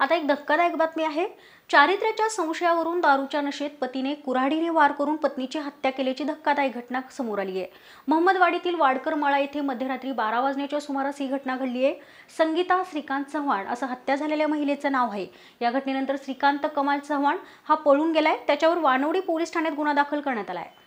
आता एक धक्कादायक बातमी आहे चारित्र्याच्या संशयावरून दारूच्या नशेत पतीने कुऱ्हाडीने वार करून पत्नीची हत्या केल्याची धक्कादायक घटना समोर आली आहे मोहम्मदवाडीतील वाडकर माळा येथे मध्यरात्री बारा वाजण्याच्या सुमारास ही घटना घडली आहे संगीता श्रीकांत चव्हाण असं हत्या झालेल्या महिलेचं नाव आहे या घटनेनंतर श्रीकांत कमाल चव्हाण हा पळून गेलाय त्याच्यावर वानवडी पोलीस ठाण्यात गुन्हा दाखल करण्यात आलाय